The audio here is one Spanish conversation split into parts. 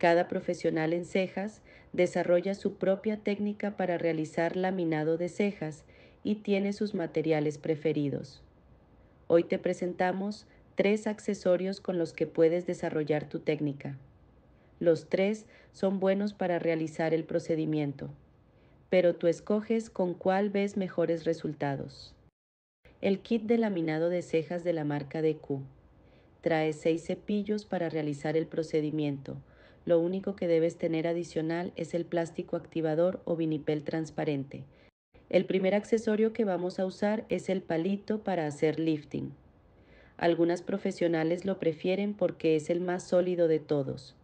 Cada profesional en cejas desarrolla su propia técnica para realizar laminado de cejas y tiene sus materiales preferidos. Hoy te presentamos tres accesorios con los que puedes desarrollar tu técnica. Los tres son buenos para realizar el procedimiento, pero tú escoges con cuál ves mejores resultados. El kit de laminado de cejas de la marca DQ trae seis cepillos para realizar el procedimiento, lo único que debes tener adicional es el plástico activador o vinipel transparente. El primer accesorio que vamos a usar es el palito para hacer lifting. Algunas profesionales lo prefieren porque es el más sólido de todos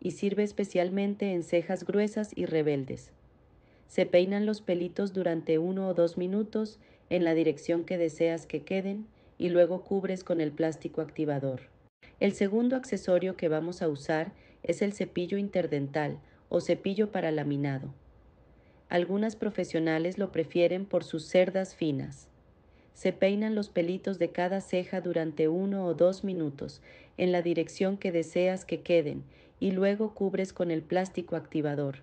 y sirve especialmente en cejas gruesas y rebeldes. Se peinan los pelitos durante uno o dos minutos en la dirección que deseas que queden y luego cubres con el plástico activador. El segundo accesorio que vamos a usar es el cepillo interdental o cepillo para laminado. Algunas profesionales lo prefieren por sus cerdas finas. Se peinan los pelitos de cada ceja durante uno o dos minutos en la dirección que deseas que queden y luego cubres con el plástico activador.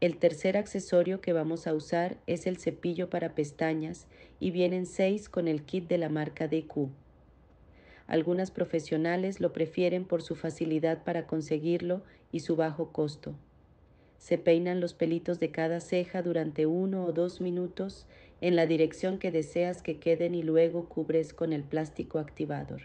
El tercer accesorio que vamos a usar es el cepillo para pestañas y vienen seis con el kit de la marca DQ. Algunas profesionales lo prefieren por su facilidad para conseguirlo y su bajo costo. Se peinan los pelitos de cada ceja durante uno o dos minutos en la dirección que deseas que queden y luego cubres con el plástico activador.